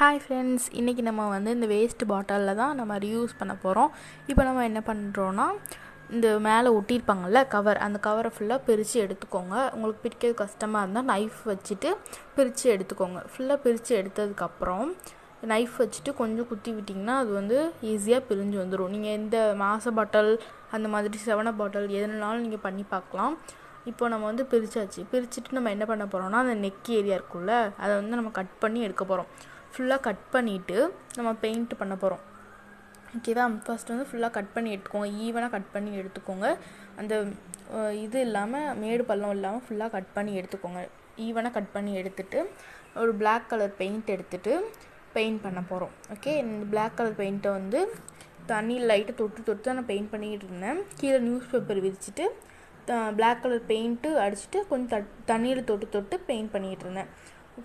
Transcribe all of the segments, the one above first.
hi friends இன்றைக்கி நம்ம வந்து இந்த வேஸ்ட் பாட்டிலில் தான் நம்ம ரியூஸ் பண்ண போகிறோம் இப்போ நம்ம என்ன பண்ணுறோன்னா இந்த மேலே ஒட்டியிருப்பாங்கள்ல கவர் அந்த கவரை ஃபுல்லாக பிரித்து எடுத்துக்கோங்க உங்களுக்கு பிரிக்கிறது கஷ்டமாக இருந்தால் நைஃப் வச்சுட்டு பிரித்து எடுத்துக்கோங்க ஃபுல்லாக பிரித்து எடுத்ததுக்கப்புறம் நைஃப் வச்சுட்டு கொஞ்சம் குத்தி விட்டிங்கன்னா அது வந்து ஈஸியாக பிரிஞ்சு வந்துடும் நீங்கள் எந்த மாச பாட்டில் அந்த மாதிரி செவன பாட்டில் எதுனாலும் நீங்கள் பண்ணி பார்க்கலாம் இப்போ நம்ம வந்து பிரித்தாச்சு பிரிச்சுட்டு நம்ம என்ன பண்ண போகிறோம்னா அந்த நெக் ஏரியா இருக்குல்ல அதை வந்து நம்ம கட் பண்ணி எடுக்க போகிறோம் ஃபுல்லாக கட் பண்ணிவிட்டு நம்ம பெயிண்ட் பண்ண போகிறோம் ஓகேவா ஃபஸ்ட் வந்து ஃபுல்லாக கட் பண்ணி எடுத்துக்கோங்க ஈவனாக கட் பண்ணி எடுத்துக்கோங்க அந்த இது இல்லாமல் மேடு பள்ளம் இல்லாமல் ஃபுல்லாக கட் பண்ணி எடுத்துக்கோங்க ஈவனாக கட் பண்ணி எடுத்துட்டு ஒரு பிளாக் கலர் பெயிண்ட் எடுத்துகிட்டு பெயிண்ட் பண்ண போகிறோம் ஓகே இந்த பிளாக் கலர் பெயிண்ட்டை வந்து தண்ணி லைட்டை தொட்டு தொட்டு தான் நான் பெயிண்ட் பண்ணிக்கிட்டு இருந்தேன் கீழே நியூஸ் பேப்பர் விரிச்சிட்டு பிளாக் கலர் பெயிண்ட்டு அடிச்சுட்டு கொஞ்சம் த தண்ணியில் தொட்டு தொட்டு பெயிண்ட் பண்ணிகிட்டு இருந்தேன்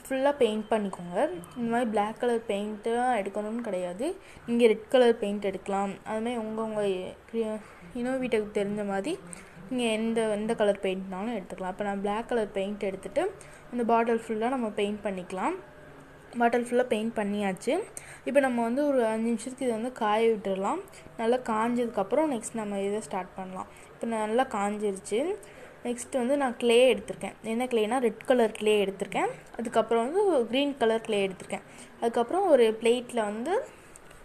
ஃபுல்லாக பெயிண்ட் பண்ணிக்கோங்க இந்த மாதிரி பிளாக் கலர் பெயிண்ட்டாக எடுக்கணும்னு கிடையாது நீங்கள் ரெட் கலர் பெயிண்ட் எடுக்கலாம் அதுமாதிரி உங்கள் உங்கள் இன்னொரு வீட்டுக்கு தெரிஞ்ச மாதிரி நீங்கள் எந்த எந்த கலர் பெயிண்ட்னாலும் எடுத்துக்கலாம் இப்போ நான் பிளாக் கலர் பெயிண்ட் எடுத்துகிட்டு அந்த பாட்டில் ஃபுல்லாக நம்ம பெயிண்ட் பண்ணிக்கலாம் பாட்டில் ஃபுல்லாக பெயிண்ட் பண்ணியாச்சு இப்போ நம்ம வந்து ஒரு அஞ்சு நிமிஷத்துக்கு இதை வந்து காய விட்டுடலாம் நல்லா காஞ்சதுக்கப்புறம் நெக்ஸ்ட் நம்ம இதை ஸ்டார்ட் பண்ணலாம் இப்போ நல்லா காஞ்சிருச்சு நெக்ஸ்ட் வந்து நான் க்ளே எடுத்திருக்கேன் என்ன கிளேனா ரெட் கலர் க்ளே எடுத்திருக்கேன் அதுக்கப்புறம் வந்து க்ரீன் கலர் க்ளே எடுத்திருக்கேன் அதுக்கப்புறம் ஒரு பிளேட்டில் வந்து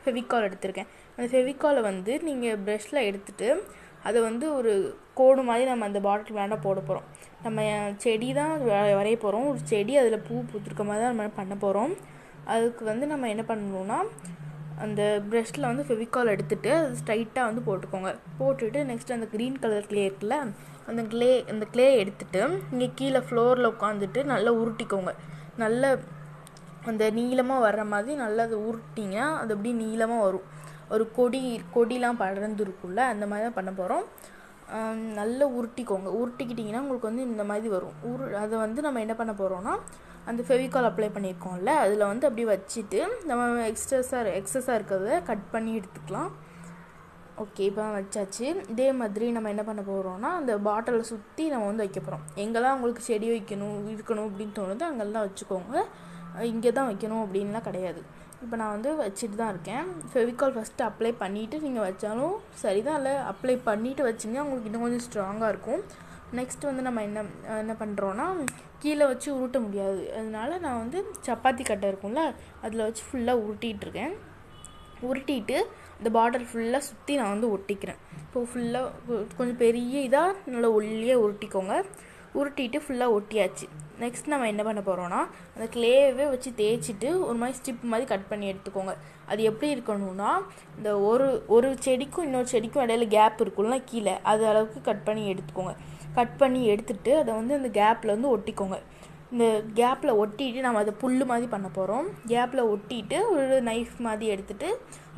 ஃபெவிகால் எடுத்திருக்கேன் அந்த ஃபெவிகாலை வந்து நீங்கள் ப்ரெஷ்ஷில் எடுத்துகிட்டு அதை வந்து ஒரு கோடு மாதிரி நம்ம அந்த பாட்டில் வேண்டாம் போட போகிறோம் நம்ம செடி தான் வரைய போகிறோம் ஒரு செடி அதில் பூ பூத்துருக்க மாதிரி தான் நம்ம பண்ண போகிறோம் அதுக்கு வந்து நம்ம என்ன பண்ணணும்னா அந்த ப்ரெஷில் வந்து ஃபெவிகால் எடுத்துகிட்டு ஸ்ட்ரைட்டாக வந்து போட்டுக்கோங்க போட்டுட்டு நெக்ஸ்ட் அந்த க்ரீன் கலர் க்ளே இருக்குல்ல அந்த க்ளே அந்த க்ளே எடுத்துகிட்டு இங்கே கீழே ஃப்ளோரில் உட்காந்துட்டு நல்லா உருட்டிக்கோங்க நல்ல அந்த நீளமாக வர்ற மாதிரி நல்லா அதை உருட்டிங்க அது அப்படியே நீளமாக வரும் ஒரு கொடி கொடிலாம் படர்ந்துருக்குள்ள அந்த மாதிரி தான் பண்ண போகிறோம் நல்லா உருட்டிக்கோங்க உருட்டிக்கிட்டிங்கன்னா உங்களுக்கு வந்து இந்த மாதிரி வரும் உரு அதை வந்து நம்ம என்ன பண்ண போகிறோன்னா அந்த ஃபெவிகால் அப்ளை பண்ணியிருக்கோம்ல அதில் வந்து அப்படி வச்சுட்டு நம்ம எக்ஸ்ட்ரஸாக எக்ஸஸாக இருக்கிறத கட் பண்ணி எடுத்துக்கலாம் ஓகே இப்போ வச்சாச்சு இதே மாதிரி நம்ம என்ன பண்ண போகிறோம்னா அந்த பாட்டிலை சுற்றி நம்ம வந்து வைக்க போகிறோம் எங்கெல்லாம் உங்களுக்கு செடி வைக்கணும் இருக்கணும் அப்படின்னு தோணுது அங்கெல்லாம் வச்சுக்கோங்க இங்கே தான் வைக்கணும் அப்படின்லாம் கிடையாது இப்போ நான் வந்து வச்சுட்டு தான் இருக்கேன் ஃபெவிகால் ஃபஸ்ட்டு அப்ளை பண்ணிவிட்டு நீங்கள் வச்சாலும் சரி தான் இல்லை அப்ளை பண்ணிவிட்டு வச்சிங்கன்னா உங்களுக்கு இன்னும் கொஞ்சம் ஸ்ட்ராங்காக இருக்கும் நெக்ஸ்ட் வந்து நம்ம என்ன என்ன பண்ணுறோன்னா கீழே வச்சு உருட்ட முடியாது அதனால நான் வந்து சப்பாத்தி கட்டை இருக்கும்ல அதில் வச்சு ஃபுல்லாக உருட்டிகிட்ருக்கேன் உருட்டிட்டு இந்த பார்டர் ஃபுல்லாக சுற்றி நான் வந்து ஒட்டிக்கிறேன் இப்போது ஃபுல்லாக கொஞ்சம் பெரிய இதாக நல்லா ஒல்லியாக உருட்டிக்கோங்க உருட்டிட்டு ஃபுல்லாக ஒட்டியாச்சு நெக்ஸ்ட் நம்ம என்ன பண்ண போகிறோன்னா அந்த கிளேவே வச்சு தேய்ச்சிட்டு ஒரு மாதிரி ஸ்டிப் மாதிரி கட் பண்ணி எடுத்துக்கோங்க அது எப்படி இருக்கணும்னா இந்த ஒரு ஒரு செடிக்கும் இன்னொரு செடிக்கும் இடையில கேப் இருக்கும்ல கீழே அது அளவுக்கு கட் பண்ணி எடுத்துக்கோங்க கட் பண்ணி எடுத்துட்டு அதை வந்து அந்த கேப்பில் வந்து ஒட்டிக்கோங்க இந்த கேப்பில் ஒட்டிட்டு நம்ம அதை புல் மாதிரி பண்ண போகிறோம் கேப்பில் ஒட்டிட்டு ஒரு நைஃப் மாதிரி எடுத்துட்டு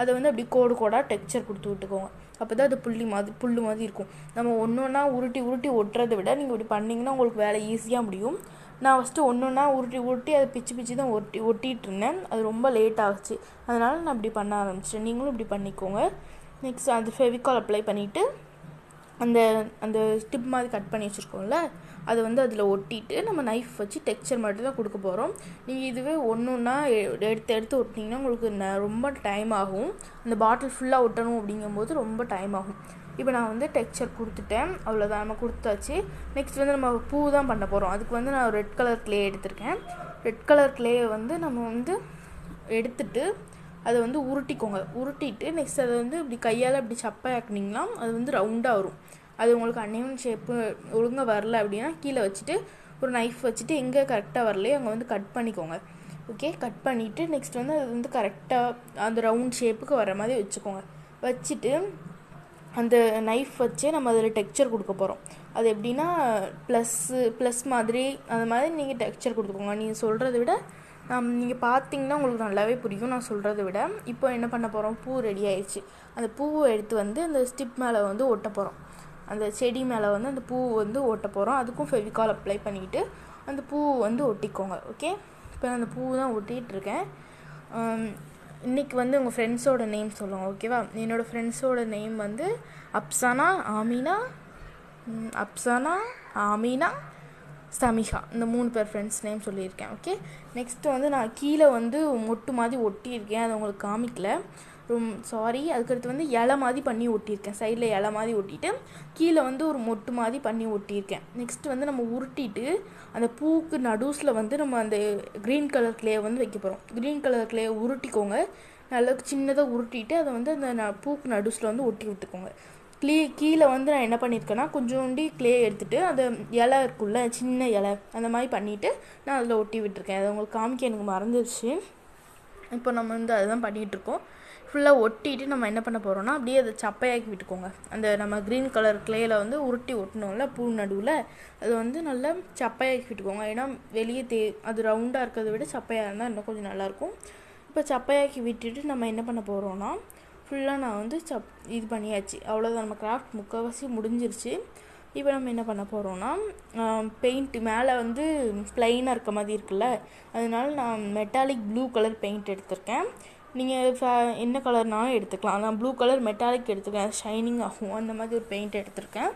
அதை வந்து அப்படி கோடு கோடாக டெக்ஸ்சர் கொடுத்து விட்டுக்கோங்க அப்போ தான் அது புள்ளி மாதிரி புல் மாதிரி இருக்கும் நம்ம ஒன்று ஒன்றா உருட்டி உருட்டி ஒட்டுறதை விட நீங்கள் இப்படி பண்ணிங்கன்னா உங்களுக்கு வேலை ஈஸியாக முடியும் நான் ஃபஸ்ட்டு ஒன்று ஒன்றா உருட்டி உருட்டி அதை பிச்சு பிச்சு தான் ஒட்டி ஒட்டிகிட்டு இருந்தேன் அது ரொம்ப லேட் ஆகுச்சு அதனால் நான் இப்படி பண்ண ஆரம்பிச்சிட்டேன் நீங்களும் இப்படி பண்ணிக்கோங்க நெக்ஸ்ட் அந்த ஃபெவிகால் அப்ளை பண்ணிவிட்டு அந்த அந்த ஸ்டிப் மாதிரி கட் பண்ணி வச்சுருக்கோம்ல அதை வந்து அதில் ஒட்டிட்டு நம்ம நைஃப் வச்சு டெக்ஸ்சர் மட்டும் தான் கொடுக்க போகிறோம் நீங்கள் இதுவே ஒன்று ஒன்றா எடுத்து எடுத்து ஒட்டினீங்கன்னா உங்களுக்கு ந ரொம்ப டைம் ஆகும் அந்த பாட்டில் ஃபுல்லாக ஒட்டணும் அப்படிங்கும்போது ரொம்ப டைம் ஆகும் இப்போ நான் வந்து டெக்ஸ்சர் கொடுத்துட்டேன் அவ்வளோதான் நம்ம கொடுத்தாச்சு நெக்ஸ்ட் வந்து நம்ம பூ தான் பண்ண போகிறோம் அதுக்கு வந்து நான் ரெட் கலர் கிளே எடுத்திருக்கேன் ரெட் கலர் கிளேயை வந்து நம்ம வந்து எடுத்துட்டு அதை வந்து உருட்டிக்கோங்க உருட்டிட்டு நெக்ஸ்ட் அதை வந்து இப்படி கையால் இப்படி சப்பை ஆக்குனீங்கன்னா அது வந்து ரவுண்டாக வரும் அது உங்களுக்கு அன்னையும் ஷேப்பு ஒழுங்காக வரல அப்படின்னா கீழே வச்சுட்டு ஒரு நைஃப் வச்சுட்டு எங்கே கரெக்டாக வரலையோ அங்கே வந்து கட் பண்ணிக்கோங்க ஓகே கட் பண்ணிவிட்டு நெக்ஸ்ட் வந்து அது வந்து கரெக்டாக அந்த ரவுண்ட் ஷேப்புக்கு வர மாதிரி வச்சுக்கோங்க வச்சுட்டு அந்த நைஃப் வச்சு நம்ம அதில் டெக்ஸ்சர் கொடுக்க போகிறோம் அது எப்படின்னா ப்ளஸ்ஸு ப்ளஸ் மாதிரி அந்த மாதிரி நீங்கள் டெக்ஸ்சர் கொடுத்துக்கோங்க நீங்கள் சொல்கிறத விட நீங்கள் பார்த்தீங்கன்னா உங்களுக்கு நல்லாவே புரியும் நான் சொல்கிறத விட இப்போ என்ன பண்ண போகிறோம் பூ ரெடி ஆயிடுச்சு அந்த பூவை எடுத்து வந்து அந்த ஸ்டிப் மேலே வந்து ஒட்ட போகிறோம் அந்த செடி மேலே வந்து அந்த பூ வந்து ஒட்ட போகிறோம் அதுக்கும் ஃபெவிகால் அப்ளை பண்ணிக்கிட்டு அந்த பூ வந்து ஒட்டிக்கோங்க ஓகே இப்போ அந்த பூ தான் ஒட்டிகிட்டு இருக்கேன் இன்றைக்கி வந்து உங்கள் ஃப்ரெண்ட்ஸோட நேம் சொல்லுவாங்க ஓகேவா என்னோடய ஃப்ரெண்ட்ஸோட நேம் வந்து அப்சானா ஆமினா அப்சானா ஆமினா சமிகா இந்த மூணு பேர் ஃப்ரெண்ட்ஸ் நேம் சொல்லியிருக்கேன் ஓகே நெக்ஸ்ட்டு வந்து நான் கீழே வந்து மொட்டு மாதிரி ஒட்டியிருக்கேன் அது உங்களுக்கு காமிக்கல ரொம் சாரி அதுக்கடுத்து வந்து இலை மாதிரி பண்ணி ஒட்டியிருக்கேன் சைடில் இலை மாதிரி ஒட்டிட்டு கீழே வந்து ஒரு மொட்டு மாதிரி பண்ணி ஒட்டியிருக்கேன் நெக்ஸ்ட் வந்து நம்ம உருட்டிட்டு அந்த பூக்கு நடுஸில் வந்து நம்ம அந்த க்ரீன் கலர் கிளேயை வந்து வைக்க போகிறோம் க்ரீன் கலர் கிளேயை உருட்டிக்கோங்க நல்லா சின்னதாக உருட்டிட்டு அதை வந்து அந்த பூக்கு நடுஸில் வந்து ஒட்டி விட்டுக்கோங்க க்ளீ கீழே வந்து நான் என்ன பண்ணியிருக்கேன்னா கொஞ்சோண்டி கிளே எடுத்துகிட்டு அந்த இலை இருக்குல்ல சின்ன இலை அந்த மாதிரி பண்ணிவிட்டு நான் அதில் ஒட்டி விட்டுருக்கேன் அது உங்களுக்கு காமிக்க எனக்கு மறந்துடுச்சு இப்போ நம்ம வந்து அதுதான் பண்ணிகிட்ருக்கோம் ஃபுல்லாக ஒட்டிட்டு நம்ம என்ன பண்ண போகிறோம்னா அப்படியே அதை சப்பையாக்கி விட்டுக்கோங்க அந்த நம்ம க்ரீன் கலர் கிளேயில் வந்து உருட்டி ஒட்டினோம்ல பூ நடுவில் அது வந்து நல்லா சப்பையாக்கி விட்டுக்கோங்க ஏன்னா வெளியே தே அது ரவுண்டாக இருக்கிறத விட சப்பையாக இருந்தால் இன்னும் கொஞ்சம் நல்லாயிருக்கும் இப்போ சப்பையாக்கி விட்டுட்டு நம்ம என்ன பண்ண போகிறோம்னா ஃபுல்லாக நான் வந்து சப் இது பண்ணியாச்சு அவ்வளோதான் நம்ம கிராஃப்ட் முக்கால்வாசி முடிஞ்சிருச்சு இப்போ நம்ம என்ன பண்ண போகிறோம்னா பெயிண்ட் மேலே வந்து ப்ளைனாக இருக்க மாதிரி இருக்குல்ல அதனால நான் மெட்டாலிக் ப்ளூ கலர் பெயிண்ட் எடுத்திருக்கேன் நீங்கள் என்ன கலர்னாலும் எடுத்துக்கலாம் நான் ப்ளூ கலர் மெட்டாலிக் எடுத்துக்கேன் ஷைனிங் ஆகும் அந்த மாதிரி ஒரு பெயிண்ட் எடுத்திருக்கேன்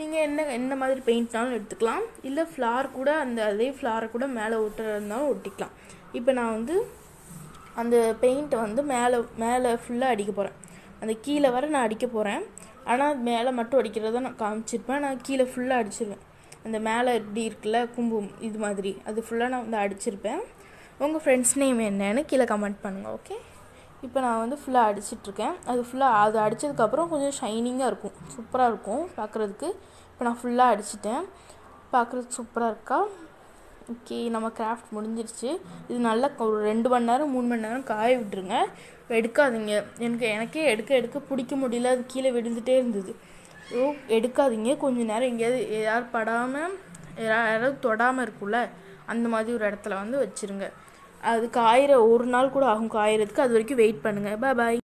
நீங்கள் என்ன என்ன மாதிரி பெயிண்ட்னாலும் எடுத்துக்கலாம் இல்லை ஃப்ளார் கூட அந்த அதே ஃப்ளாரை கூட மேலே ஒட்டுறதுனாலும் ஒட்டிக்கலாம் இப்போ நான் வந்து அந்த பெயிண்ட்டை வந்து மேலே மேலே ஃபுல்லாக அடிக்க போகிறேன் அந்த கீழே வர நான் அடிக்க போகிறேன் ஆனால் மேலே மட்டும் அடிக்கிறத நான் காமிச்சிருப்பேன் நான் கீழே ஃபுல்லாக அடிச்சிருவேன் அந்த மேலே இப்படி இருக்குல்ல கும்பும் இது மாதிரி அது ஃபுல்லாக நான் வந்து அடிச்சிருப்பேன் உங்கள் ஃப்ரெண்ட்ஸ் நேம் என்னன்னு கீழே கமெண்ட் பண்ணுங்கள் ஓகே இப்போ நான் வந்து ஃபுல்லாக அடிச்சிட்ருக்கேன் அது ஃபுல்லாக அது அடித்ததுக்கப்புறம் கொஞ்சம் ஷைனிங்காக இருக்கும் சூப்பராக இருக்கும் பார்க்குறதுக்கு இப்போ நான் ஃபுல்லாக அடிச்சிட்டேன் பார்க்குறதுக்கு சூப்பராக இருக்கா ஓகே நம்ம கிராஃப்ட் முடிஞ்சிருச்சு இது நல்லா ஒரு ரெண்டு மணி நேரம் மூணு மணி நேரம் காய விட்டுருங்க எடுக்காதீங்க எனக்கு எனக்கே எடுக்க எடுக்க பிடிக்க முடியல அது கீழே விழுந்துகிட்டே இருந்தது ஓ எடுக்காதீங்க கொஞ்சம் நேரம் எங்கேயாவது யார் படாமல் யாராவது தொடாமல் இருக்கும்ல அந்த மாதிரி ஒரு இடத்துல வந்து வச்சுருங்க அது காயிற ஒரு நாள் கூட ஆகும் காயறதுக்கு அது வரைக்கும் வெயிட் பண்ணுங்கள் பாய்